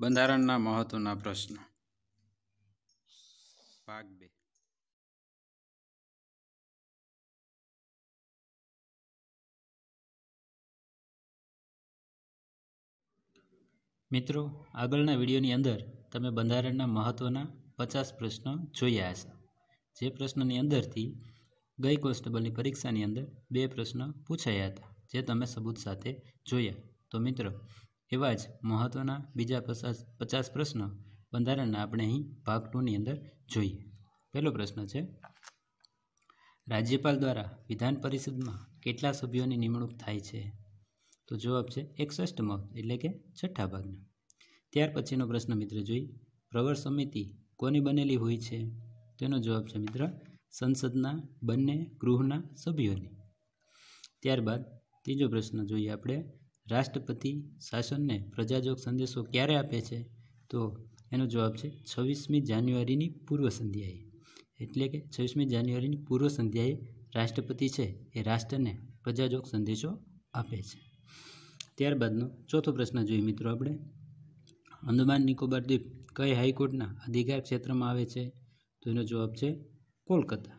બંધારણના મહત્વના પ્રશ્નો ભાગ બે મિત્રો આગળના વિડીયોની અંદર તમે બંધારણના મહત્વના પચાસ પ્રશ્નો જોયા હશે જે પ્રશ્નની અંદરથી ગઈ કોન્સ્ટેબલની પરીક્ષાની અંદર બે પ્રશ્ન પૂછાયા હતા જે તમે સબૂત સાથે જોયા તો મિત્રો એવા જ મહત્ત્વના બીજા પચાસ પચાસ પ્રશ્નો બંધારણના આપણે અહીં ભાગ ટુની અંદર જોઈએ પહેલો પ્રશ્ન છે રાજ્યપાલ દ્વારા વિધાન પરિષદમાં કેટલા સભ્યોની નિમણૂક થાય છે તો જવાબ છે મત એટલે કે છઠ્ઠા ભાગનો ત્યાર પછીનો પ્રશ્ન મિત્ર જોઈએ પ્રવર સમિતિ કોની બનેલી હોય છે તેનો જવાબ છે મિત્ર સંસદના બંને ગૃહના સભ્યોની ત્યારબાદ ત્રીજો પ્રશ્ન જોઈએ આપણે રાષ્ટ્રપતિ શાસનને પ્રજાજોગ સંદેશો ક્યારે આપે છે તો એનો જવાબ છે છવ્વીસમી જાન્યુઆરીની પૂર્વ સંધ્યાએ એટલે કે છવ્વીસમી જાન્યુઆરીની પૂર્વ સંધ્યાએ રાષ્ટ્રપતિ છે એ રાષ્ટ્રને પ્રજાજોગ સંદેશો આપે છે ત્યારબાદનો ચોથો પ્રશ્ન જોઈએ મિત્રો આપણે અંદમાન નિકોબાર દ્વીપ કઈ હાઈકોર્ટના અધિકાર ક્ષેત્રમાં આવે છે તો એનો જવાબ છે કોલકાતા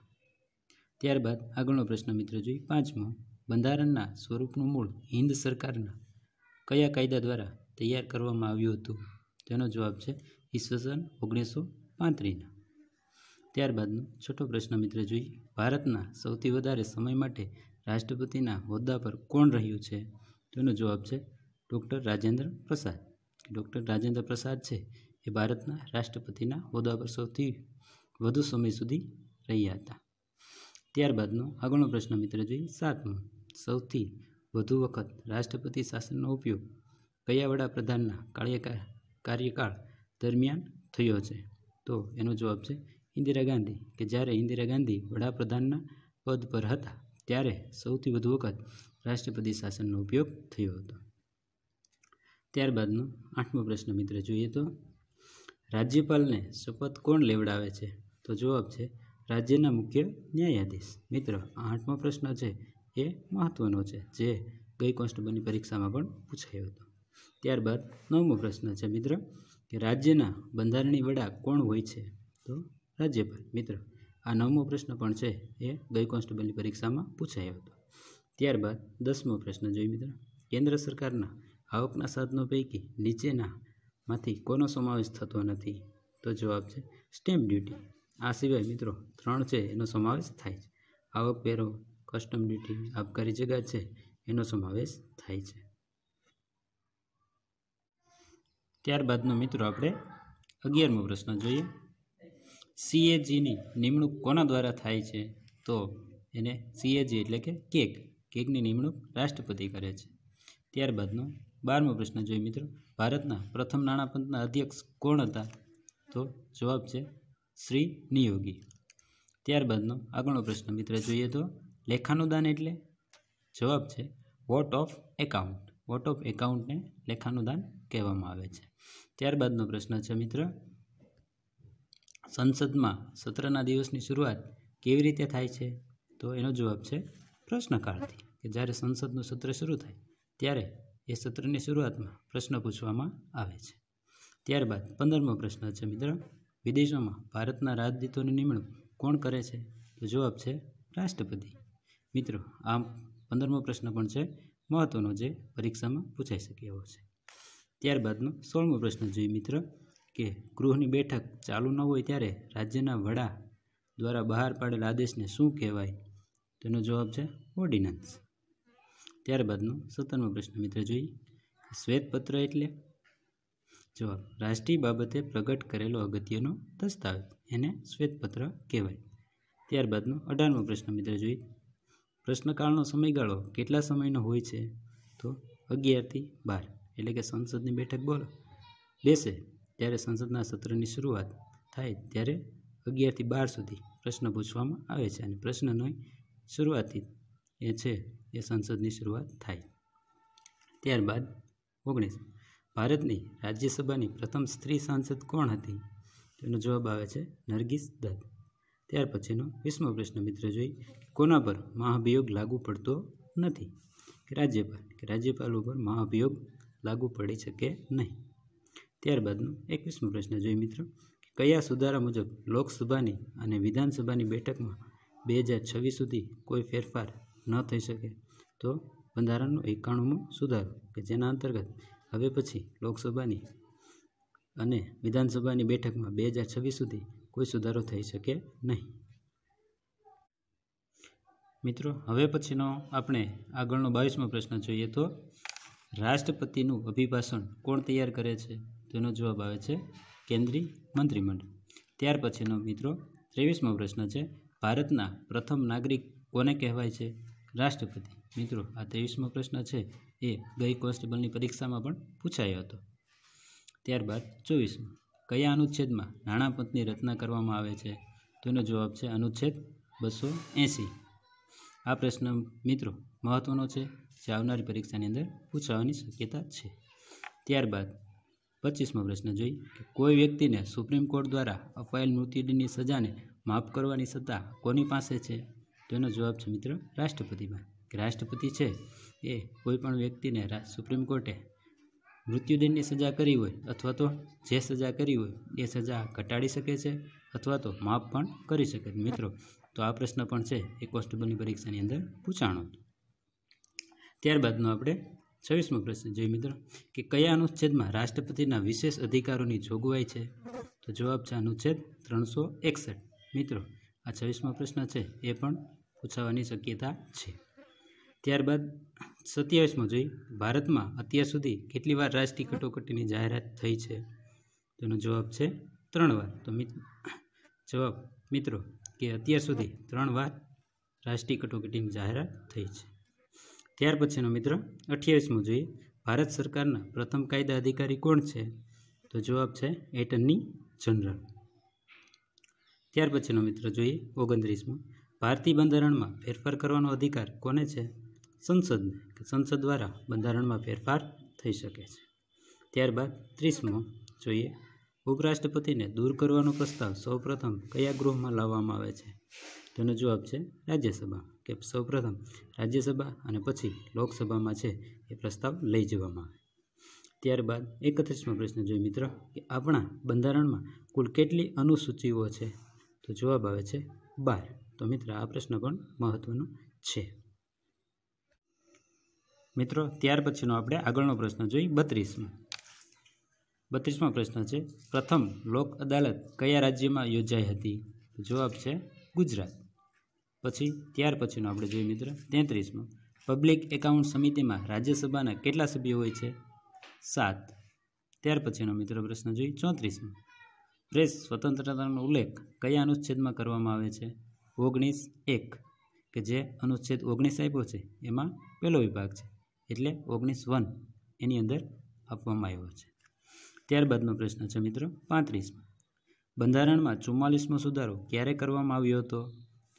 ત્યારબાદ આગળનો પ્રશ્ન મિત્રો જોઈએ પાંચમો બંધારણના સ્વરૂપનું મૂળ હિન્દ સરકારના કયા કાયદા દ્વારા તૈયાર કરવામાં આવ્યું હતું તેનો જવાબ છે ઈસવીસન ઓગણીસો પાંત્રીસના ત્યારબાદનો છઠ્ઠો પ્રશ્ન મિત્ર જોઈએ ભારતના સૌથી વધારે સમય માટે રાષ્ટ્રપતિના હોદ્દા પર કોણ રહ્યું છે તેનો જવાબ છે ડૉક્ટર રાજેન્દ્ર પ્રસાદ ડૉક્ટર રાજેન્દ્ર પ્રસાદ છે એ ભારતના રાષ્ટ્રપતિના હોદ્દા પર સૌથી વધુ સમય સુધી રહ્યા હતા ત્યારબાદનો આગળનો પ્રશ્ન મિત્ર જોઈએ સાતમો સૌથી વધુ વખત રાષ્ટ્રપતિ શાસનનો ઉપયોગ કયા વડાપ્રધાનના કાર્યકાળ કાર્યકાળ દરમિયાન થયો છે તો એનો જવાબ છે ઇન્દિરા ગાંધી કે જ્યારે ઇન્દિરા ગાંધી વડાપ્રધાનના પદ પર હતા ત્યારે સૌથી વધુ વખત રાષ્ટ્રપતિ શાસનનો ઉપયોગ થયો હતો ત્યારબાદનો આઠમો પ્રશ્ન મિત્ર જોઈએ તો રાજ્યપાલને શપથ કોણ લેવડાવે છે તો જવાબ છે રાજ્યના મુખ્ય ન્યાયાધીશ મિત્ર આ આઠમો પ્રશ્ન છે એ મહત્ત્વનો છે જે ગઈ કોન્સ્ટેબલની પરીક્ષામાં પણ પૂછાયો હતો ત્યારબાદ નવમો પ્રશ્ન છે મિત્ર કે રાજ્યના બંધારણી વડા કોણ હોય છે તો રાજ્યપાલ મિત્ર આ નવમો પ્રશ્ન પણ છે એ ગઈ કોન્સ્ટેબલની પરીક્ષામાં પૂછાયો હતો ત્યારબાદ દસમો પ્રશ્ન જોઈએ મિત્ર કેન્દ્ર સરકારના આવકના સાધનો પૈકી નીચેના માંથી કોનો સમાવેશ થતો નથી તો જવાબ છે સ્ટેમ્પ ડ્યુટી આ સિવાય મિત્રો ત્રણ છે એનો સમાવેશ થાય છે આવક પહેરો કસ્ટમ ડ્યુટી આબકારી જગા છે એનો સમાવેશ થાય છે ત્યારબાદનો મિત્રો આપણે અગિયારમો પ્રશ્ન જોઈએ સીએજીની નિમણૂક કોના દ્વારા થાય છે તો એને સીએજી એટલે કે કેક કેકની નિમણૂક રાષ્ટ્રપતિ કરે છે ત્યારબાદનો બારમો પ્રશ્ન જોઈએ મિત્રો ભારતના પ્રથમ નાણાપંચના અધ્યક્ષ કોણ હતા તો જવાબ છે શ્રી નિયોગી ત્યારબાદનો આગળનો પ્રશ્ન મિત્ર જોઈએ તો લેખાનું દાન એટલે જવાબ છે vote of account vote of એકાઉન્ટને લેખાનું દાન કહેવામાં આવે છે ત્યારબાદનો પ્રશ્ન છે મિત્ર સંસદમાં સત્રના દિવસની શરૂઆત કેવી રીતે થાય છે તો એનો જવાબ છે પ્રશ્નકાળથી કે જ્યારે સંસદનું સત્ર શરૂ થાય ત્યારે એ સત્રની શરૂઆતમાં પ્રશ્ન પૂછવામાં આવે છે ત્યારબાદ પંદરમો પ્રશ્ન છે મિત્ર વિદેશોમાં ભારતના રાજદૂતોની નિમણૂક કોણ કરે છે તો જવાબ છે રાષ્ટ્રપતિ મિત્રો આ પંદરમો પ્રશ્ન પણ છે મહત્ત્વનો જે પરીક્ષામાં પૂછાઈ શકે એવો છે ત્યારબાદનો સોળમો પ્રશ્ન જોઈએ મિત્ર કે ગૃહની બેઠક ચાલુ ન હોય ત્યારે રાજ્યના વડા દ્વારા બહાર પાડેલ આદેશને શું કહેવાય તેનો જવાબ છે ઓર્ડિનન્સ ત્યારબાદનો સત્તરમો પ્રશ્ન મિત્ર જોઈએ શ્વેતપત્ર એટલે જવાબ રાષ્ટ્રીય બાબતે પ્રગટ કરેલો અગત્યનો દસ્તાવેજ એને શ્વેતપત્ર કહેવાય ત્યારબાદનો અઢારમો પ્રશ્ન મિત્ર જોઈએ પ્રશ્નકાળનો સમયગાળો કેટલા સમયનો હોય છે તો અગિયારથી બાર એટલે કે સંસદની બેઠક બોલો બેસે ત્યારે સંસદના સત્રની શરૂઆત થાય ત્યારે અગિયારથી બાર સુધી પ્રશ્ન પૂછવામાં આવે છે અને પ્રશ્નની શરૂઆતથી એ છે એ સંસદની શરૂઆત થાય ત્યારબાદ ઓગણીસ ભારતની રાજ્યસભાની પ્રથમ સ્ત્રી સાંસદ કોણ હતી તેનો જવાબ આવે છે નરગીસ દત્ત ત્યાર પછીનો વીસમો પ્રશ્ન મિત્ર જોઈ કોના પર મહાભિયોગ લાગુ પડતો નથી કે રાજ્યપાલ કે રાજ્યપાલ ઉપર મહાભિયોગ લાગુ પડી શકે નહીં ત્યારબાદનો એકવીસમો પ્રશ્ન જોઈ મિત્ર કયા સુધારા મુજબ લોકસભાની અને વિધાનસભાની બેઠકમાં બે હજાર છવ્વીસ સુધી કોઈ ફેરફાર ન થઈ શકે તો બંધારણનો એકાણુંમો સુધારો કે જેના અંતર્ગત હવે પછી લોકસભાની અને વિધાનસભાની બેઠકમાં બે હજાર છવ્વીસ સુધી કોઈ સુધારો થઈ શકે નહીં મિત્રો હવે પછીનો આપણે આગળનો બાવીસમો પ્રશ્ન જોઈએ તો રાષ્ટ્રપતિનું અભિભાષણ કોણ તૈયાર કરે છે તેનો જવાબ આવે છે કેન્દ્રીય મંત્રીમંડળ ત્યાર પછીનો મિત્રો ત્રેવીસમો પ્રશ્ન છે ભારતના પ્રથમ નાગરિક કોને કહેવાય છે રાષ્ટ્રપતિ મિત્રો આ ત્રેવીસમો પ્રશ્ન છે એ ગઈ કોન્સ્ટેબલની પરીક્ષામાં પણ પૂછાયો હતો ત્યારબાદ ચોવીસમો કયા અનુચ્છેદમાં નાણાપંચની રચના કરવામાં આવે છે તેનો જવાબ છે અનુચ્છેદ બસો એંસી આ પ્રશ્ન મિત્રો મહત્ત્વનો છે જે આવનારી પરીક્ષાની અંદર પૂછાવાની શક્યતા છે ત્યારબાદ પચીસમો પ્રશ્ન જોઈ કે કોઈ વ્યક્તિને સુપ્રીમ કોર્ટ દ્વારા અપાયેલ મૃત્યુદંડની સજાને માફ કરવાની સત્તા કોની પાસે છે તેનો જવાબ છે મિત્ર રાષ્ટ્રપતિમાં કે રાષ્ટ્રપતિ છે એ કોઈ પણ વ્યક્તિને સુપ્રીમ કોર્ટે મૃત્યુદંડની સજા કરી હોય અથવા તો જે સજા કરી હોય એ સજા ઘટાડી શકે છે અથવા તો માફ પણ કરી શકે મિત્રો તો આ પ્રશ્ન પણ છે એ કોન્સ્ટેબલની પરીક્ષાની અંદર પૂછાણો ત્યારબાદનો આપણે છવ્વીસમો પ્રશ્ન જોઈએ મિત્રો કે કયા અનુચ્છેદમાં રાષ્ટ્રપતિના વિશેષ અધિકારોની જોગવાઈ છે તો જવાબ છે અનુચ્છેદ ત્રણસો એકસઠ મિત્રો આ છવ્વીસમો પ્રશ્ન છે એ પણ પૂછાવાની શક્યતા છે ત્યારબાદ સત્યાવીસમાં જોઈ ભારતમાં અત્યાર સુધી કેટલી વાર રાષ્ટ્રીય કટોકટીની જાહેરાત થઈ છે તેનો જવાબ છે ત્રણ વાર તો જવાબ મિત્રો કે અત્યાર સુધી ત્રણ વાર રાષ્ટ્રીય કટોકટીની જાહેરાત થઈ છે ત્યાર પછીનો મિત્ર અઠ્યાવીસમો જોઈએ ભારત સરકારના પ્રથમ કાયદા અધિકારી કોણ છે તો જવાબ છે એટર્ની જનરલ ત્યાર પછીનો મિત્ર જોઈએ ઓગણત્રીસમાં ભારતીય બંધારણમાં ફેરફાર કરવાનો અધિકાર કોને છે સંસદને કે સંસદ દ્વારા બંધારણમાં ફેરફાર થઈ શકે છે ત્યારબાદ ત્રીસમો જોઈએ ઉપરાષ્ટ્રપતિને દૂર કરવાનો પ્રસ્તાવ સૌપ્રથમ કયા ગૃહમાં લાવવામાં આવે છે તેનો જવાબ છે રાજ્યસભા કે સૌપ્રથમ રાજ્યસભા અને પછી લોકસભામાં છે એ પ્રસ્તાવ લઈ જવામાં આવે ત્યારબાદ એકત્રીસમો પ્રશ્ન જોઈએ મિત્ર કે આપણા બંધારણમાં કુલ કેટલી અનુસૂચિઓ છે તો જવાબ આવે છે બાર તો મિત્ર આ પ્રશ્ન પણ મહત્ત્વનો છે મિત્રો ત્યાર પછીનો આપણે આગળનો પ્રશ્ન જોઈએ બત્રીસમાં બત્રીસમો પ્રશ્ન છે પ્રથમ લોક અદાલત કયા રાજ્યમાં યોજાઈ હતી જવાબ છે ગુજરાત પછી ત્યાર પછીનો આપણે જોઈએ મિત્રો તેત્રીસમો પબ્લિક એકાઉન્ટ સમિતિમાં રાજ્યસભાના કેટલા સભ્યો હોય છે સાત ત્યાર પછીનો મિત્રો પ્રશ્ન જોઈએ ચોત્રીસમો પ્રેસ સ્વતંત્રતાનો ઉલ્લેખ કયા અનુચ્છેદમાં કરવામાં આવે છે ઓગણીસ એક કે જે અનુચ્છેદ ઓગણીસ આપ્યો છે એમાં પહેલો વિભાગ છે એટલે ઓગણીસ વન એની અંદર આપવામાં આવ્યો છે ત્યારબાદનો પ્રશ્ન છે મિત્રો પાંત્રીસમાં બંધારણમાં ચુમ્માલીસમો સુધારો ક્યારે કરવામાં આવ્યો હતો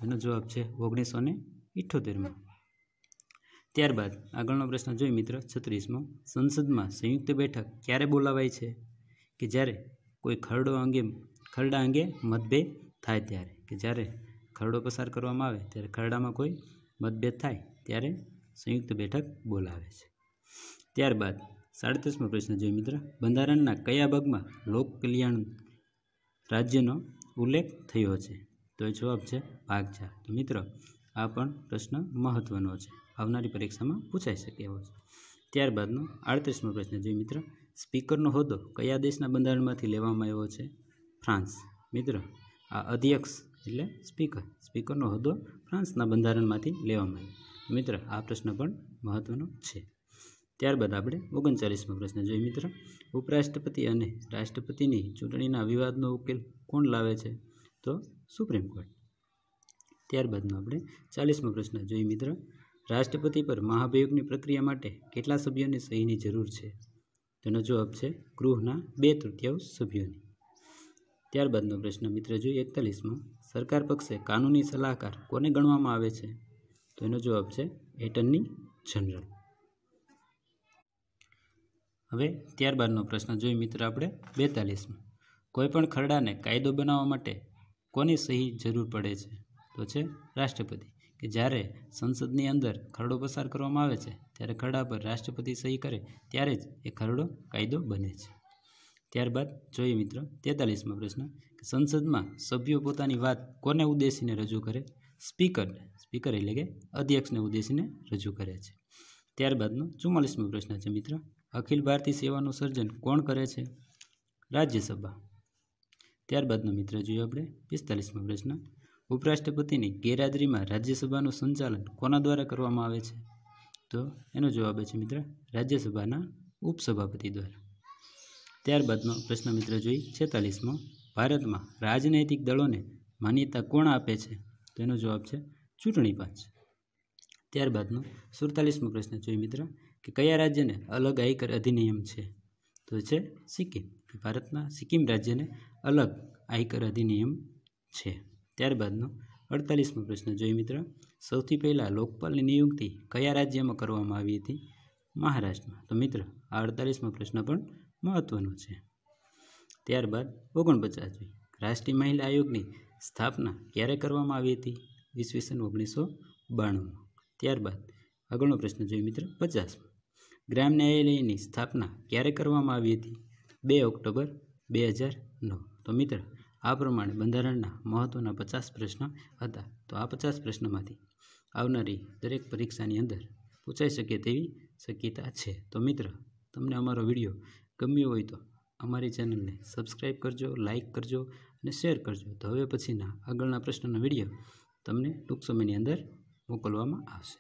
એનો જવાબ છે ઓગણીસો ને ઇઠ્ઠોતેરમાં ત્યારબાદ આગળનો પ્રશ્ન જોઈએ મિત્ર છત્રીસમો સંસદમાં સંયુક્ત બેઠક ક્યારે બોલાવાય છે કે જ્યારે કોઈ ખરડો અંગે ખરડા અંગે મતભેદ થાય ત્યારે કે જ્યારે ખરડો પસાર કરવામાં આવે ત્યારે ખરડામાં કોઈ મતભેદ થાય ત્યારે સંયુક્ત બેઠક બોલાવે છે ત્યારબાદ સાડત્રીસમો પ્રશ્ન જોઈએ મિત્ર બંધારણના કયા ભાગમાં લોક કલ્યાણ રાજ્યનો ઉલ્લેખ થયો છે તો એ જવાબ છે ભાગ ચાર તો મિત્ર આ પણ પ્રશ્ન મહત્વનો છે આવનારી પરીક્ષામાં પૂછાઈ શકે એવો છે ત્યારબાદનો આડત્રીસમો પ્રશ્ન જોઈએ મિત્ર સ્પીકરનો હોદ્દો કયા દેશના બંધારણમાંથી લેવામાં આવ્યો છે ફ્રાન્સ મિત્ર આ અધ્યક્ષ એટલે સ્પીકર સ્પીકરનો હોદ્દો ફ્રાન્સના બંધારણમાંથી લેવામાં આવ્યો મિત્ર આ પ્રશ્ન પણ મહત્ત્વનો છે ત્યારબાદ આપણે ઓગણચાલીસમો પ્રશ્ન જોઈએ મિત્ર ઉપરાષ્ટ્રપતિ અને રાષ્ટ્રપતિની ચૂંટણીના વિવાદનો ઉકેલ કોણ લાવે છે તો સુપ્રીમ કોર્ટ ત્યારબાદનો આપણે ચાલીસમો પ્રશ્ન જોઈએ મિત્ર રાષ્ટ્રપતિ પર મહાભિયોગની પ્રક્રિયા માટે કેટલા સભ્યોની સહીની જરૂર છે તેનો જવાબ છે ગૃહના બે તૃતીયાંશ સભ્યોની ત્યારબાદનો પ્રશ્ન મિત્ર જોઈએ એકતાલીસમો સરકાર પક્ષે કાનૂની સલાહકાર કોને ગણવામાં આવે છે તો એનો જવાબ છે એટર્ની જનરલ હવે ત્યારબાદનો પ્રશ્ન જોઈએ મિત્ર આપણે બેતાલીસમાં કોઈપણ ખરડાને કાયદો બનાવવા માટે કોની સહી જરૂર પડે છે તો છે રાષ્ટ્રપતિ કે જ્યારે સંસદની અંદર ખરડો પસાર કરવામાં આવે છે ત્યારે ખરડા પર રાષ્ટ્રપતિ સહી કરે ત્યારે જ એ ખરડો કાયદો બને છે ત્યારબાદ જોઈએ મિત્રો તેતાલીસમાં પ્રશ્ન સંસદમાં સભ્યો પોતાની વાત કોને ઉદ્દેશીને રજૂ કરે સ્પીકર સ્પીકર એટલે કે અધ્યક્ષને ઉદ્દેશીને રજૂ કરે છે ત્યારબાદનો ચુમ્માલીસમો પ્રશ્ન છે મિત્ર અખિલ ભારતીય સેવાનું સર્જન કોણ કરે છે રાજ્યસભા ત્યારબાદનો મિત્ર જોઈએ આપણે પિસ્તાલીસમો પ્રશ્ન ઉપરાષ્ટ્રપતિની ગેરહાજરીમાં રાજ્યસભાનું સંચાલન કોના દ્વારા કરવામાં આવે છે તો એનો જવાબ છે મિત્ર રાજ્યસભાના ઉપસભાપતિ દ્વારા ત્યારબાદનો પ્રશ્ન મિત્ર જોઈ છેતાલીસમો ભારતમાં રાજનૈતિક દળોને માન્યતા કોણ આપે છે તો એનો જવાબ છે ચૂંટણી પાંચ ત્યારબાદનો સુડતાલીસમો પ્રશ્ન જોઈએ મિત્ર કે કયા રાજ્યને અલગ આયકર અધિનિયમ છે તો છે સિક્કિમ ભારતના સિક્કિમ રાજ્યને અલગ આયકર અધિનિયમ છે ત્યારબાદનો અડતાલીસમો પ્રશ્ન જોઈએ મિત્ર સૌથી પહેલાં લોકપાલની નિયુક્તિ કયા રાજ્યમાં કરવામાં આવી હતી મહારાષ્ટ્રમાં તો મિત્ર આ અડતાલીસમો પ્રશ્ન પણ મહત્ત્વનો છે ત્યારબાદ ઓગણપચાસમી રાષ્ટ્રીય મહિલા આયોગની સ્થાપના ક્યારે કરવામાં આવી હતી ઈસવીસન ઓગણીસો બાણુંમાં ત્યારબાદ આગળનો પ્રશ્ન જોઈએ મિત્ર પચાસમાં ગ્રામ ન્યાયાલયની સ્થાપના ક્યારે કરવામાં આવી હતી બે ઓક્ટોબર બે હજાર નવ તો મિત્ર આ પ્રમાણે બંધારણના મહત્ત્વના પચાસ પ્રશ્ન હતા તો આ પચાસ પ્રશ્નમાંથી આવનારી દરેક પરીક્ષાની અંદર પૂછાઈ શકે તેવી શક્યતા છે તો મિત્ર તમને અમારો વિડીયો ગમ્યો હોય તો અમારી ચેનલને સબસ્ક્રાઈબ કરજો લાઇક કરજો અને શેર કરજો તો હવે પછીના આગળના પ્રશ્નનો વિડીયો તમને ટૂંક સમયની અંદર મોકલવામાં આવશે